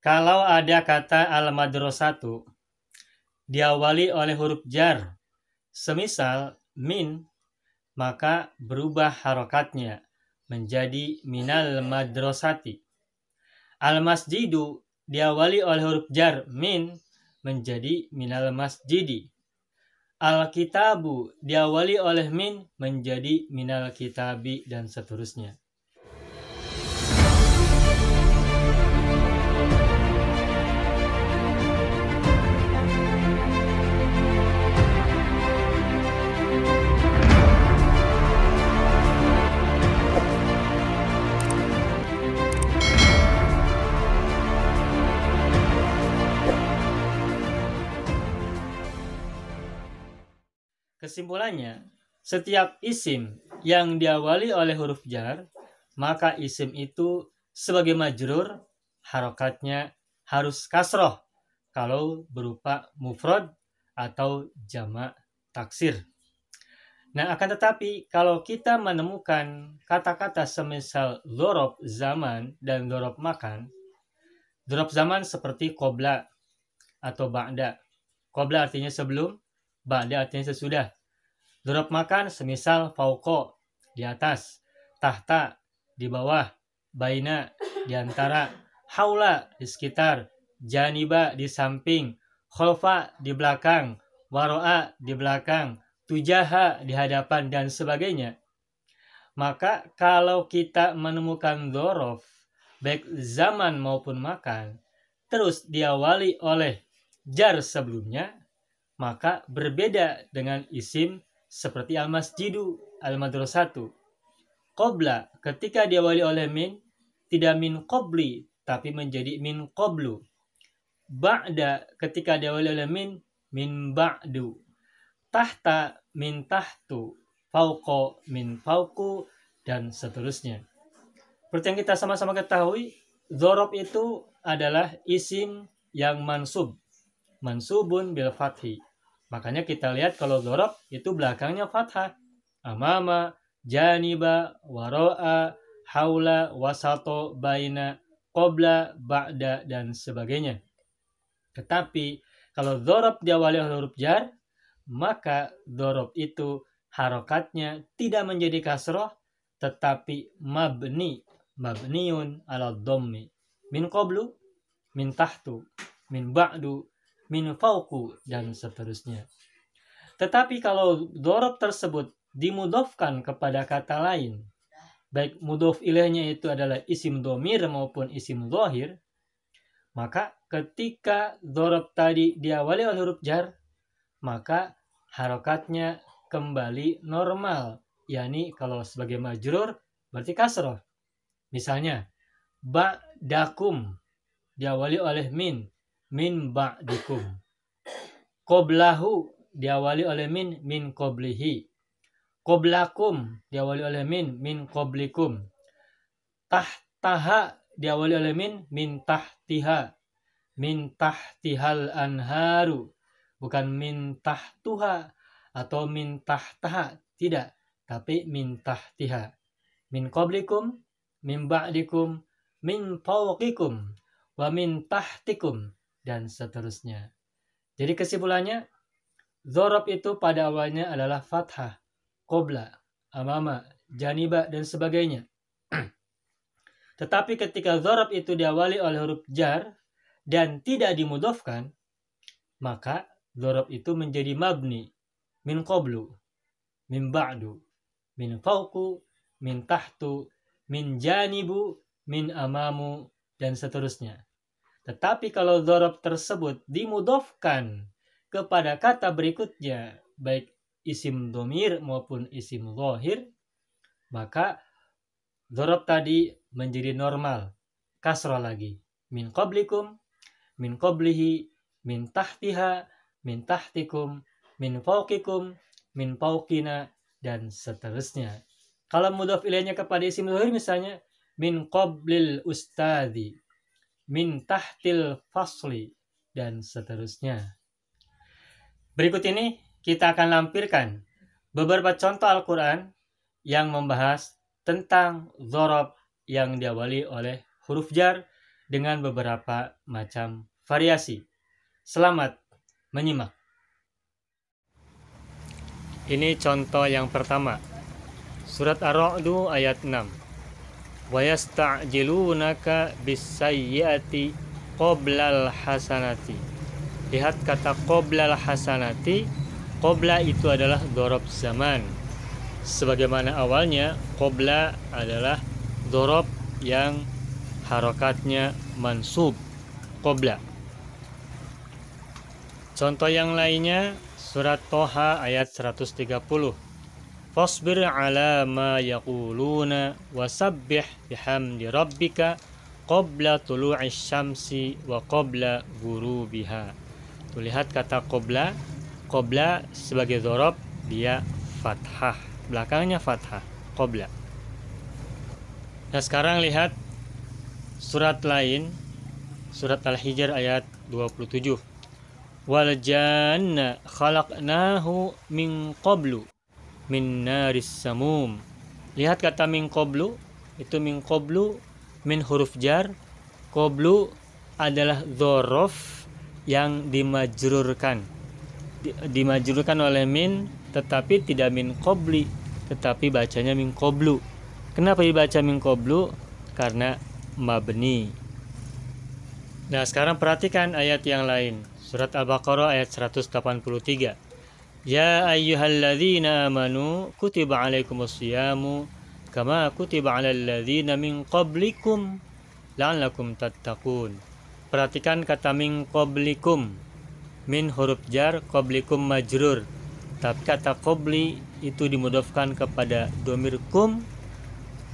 Kalau ada kata al-madrasatu diawali oleh huruf jar, semisal min, maka berubah harokatnya menjadi minal madrosati Al-masjidu diawali oleh huruf jar min menjadi minal masjidi. Al-kitabu diawali oleh min menjadi minal kitabi dan seterusnya. Kesimpulannya, setiap isim yang diawali oleh huruf jar, maka isim itu sebagai majrur harokatnya harus kasroh kalau berupa mufrod atau jamak taksir. Nah, akan tetapi kalau kita menemukan kata-kata semisal dorob zaman dan dorob makan, dorob zaman seperti kobla atau ba'da. Kobla artinya sebelum, Ba'da artinya sesudah. Dorob makan semisal fauko, di atas. Tahta, di bawah. Baina, di antara. Haula, di sekitar. Janiba, di samping. Kholfa, di belakang. Waro'a, di belakang. Tujaha, di hadapan, dan sebagainya. Maka kalau kita menemukan dorof, baik zaman maupun makan, terus diawali oleh jar sebelumnya maka berbeda dengan isim seperti al-masjidu al-madrasatu. Qobla ketika diawali oleh min tidak min qobli tapi menjadi min qoblu. Ba'da ketika diawali oleh min min ba'du. Tahta min tahtu. Fauqo min fauku dan seterusnya. Seperti yang kita sama-sama ketahui, zorob itu adalah isim yang mansub. Mansubun bil fathi Makanya kita lihat kalau dorob itu belakangnya fathah. Amama, janiba, waro'a, haula, wasato, baina, qobla, ba'da, dan sebagainya. Tetapi kalau dorob diawali oleh huruf jar, maka dorob itu harokatnya tidak menjadi kasroh, tetapi mabni, mabniun ala dommi. Min qoblu, min tahtu, min ba'du, min fauku dan seterusnya. Tetapi kalau dorob tersebut dimudofkan kepada kata lain, baik mudof ilahnya itu adalah isim domir maupun isim dohir, maka ketika dorob tadi diawali oleh huruf jar, maka harokatnya kembali normal. Yani kalau sebagai majurur berarti kasroh. Misalnya, ba dakum diawali oleh min min ba'dikum. Qoblahu diawali oleh min min qoblihi. Qoblakum diawali oleh min min qoblikum. Tahtaha diawali oleh min min tahtiha. Min tahtihal anharu. Bukan min tahtuha atau min tahtaha. Tidak. Tapi min tahtiha. Min qoblikum, min ba'dikum, min fawqikum, wa min tahtikum dan seterusnya. Jadi kesimpulannya, Zorob itu pada awalnya adalah fathah, kobla, amama, janiba, dan sebagainya. Tetapi ketika zorob itu diawali oleh huruf jar dan tidak dimudofkan, maka zorob itu menjadi mabni, min qoblu, min ba'du, min fauku, min tahtu, min janibu, min amamu, dan seterusnya. Tetapi kalau dorob tersebut dimudofkan kepada kata berikutnya, baik isim domir maupun isim lohir, maka dorob tadi menjadi normal. Kasro lagi. Min koblikum min koblihi, min tahtiha, min tahtikum, min faukikum min faukina dan seterusnya. Kalau mudof ilainya kepada isim lohir misalnya, min koblil ustadi, min tahtil fasli dan seterusnya. Berikut ini kita akan lampirkan beberapa contoh Al-Quran yang membahas tentang zorob yang diawali oleh huruf jar dengan beberapa macam variasi. Selamat menyimak. Ini contoh yang pertama. Surat Ar-Ra'du ayat 6 wa yasta'jilunaka bisayyiati qoblal hasanati lihat kata qoblal hasanati qobla itu adalah dorob zaman sebagaimana awalnya qobla adalah dorob yang harokatnya mansub qobla contoh yang lainnya surat Toha ayat 130 Fasbir ala ma yaquluna wasabbih bihamdi rabbika qabla tulu'i syamsi wa qabla ghurubiha. Tuh lihat kata qabla, qabla sebagai dzarab dia fathah, belakangnya fathah, qabla. Nah, sekarang lihat surat lain, surat Al-Hijr ayat 27. Wal janna khalaqnahu min qablu min naris samum lihat kata min koblu, itu min koblu min huruf jar Koblu adalah zorof yang dimajrurkan dimajrurkan oleh min tetapi tidak min kobli, tetapi bacanya min koblu. kenapa dibaca min koblu? karena mabni nah sekarang perhatikan ayat yang lain surat al-baqarah ayat 183 Ya آمنوا amanu kutiba الصيام kama kutiba على الذين min qablikum لعلكم tattaqun. Perhatikan kata min qablikum. Min huruf jar, qablikum majrur. Tapi kata qabli itu dimudofkan kepada domir kum.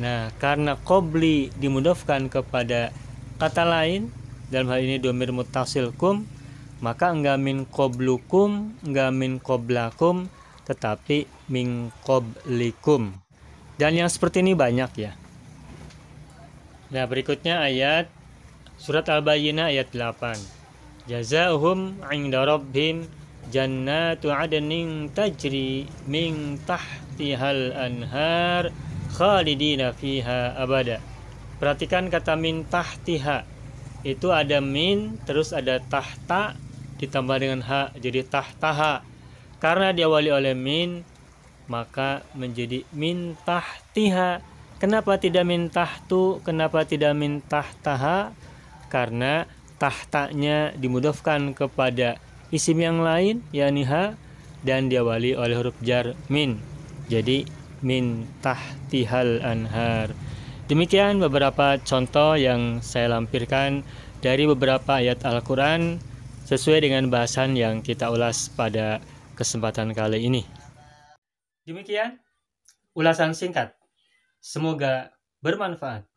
Nah, karena qabli dimudofkan kepada kata lain dalam hal ini domir mutasil kum maka enggak min koblukum, enggak min koblakum, tetapi min koblikum. dan yang seperti ini banyak ya nah berikutnya ayat surat al-bayyinah ayat 8 Jazahum inda rabbihim jannatu adnin tajri min tahtihal anhar khalidina fiha abada perhatikan kata min tahtiha itu ada min terus ada tahta ditambah dengan ha jadi tahtaha karena diawali oleh min maka menjadi min tahtiha kenapa tidak min tahtu kenapa tidak min tahtaha karena tahtanya dimudofkan kepada isim yang lain yakni ha dan diawali oleh huruf jar min jadi min tahtihal anhar demikian beberapa contoh yang saya lampirkan dari beberapa ayat Al-Quran sesuai dengan bahasan yang kita ulas pada kesempatan kali ini. Demikian ulasan singkat. Semoga bermanfaat.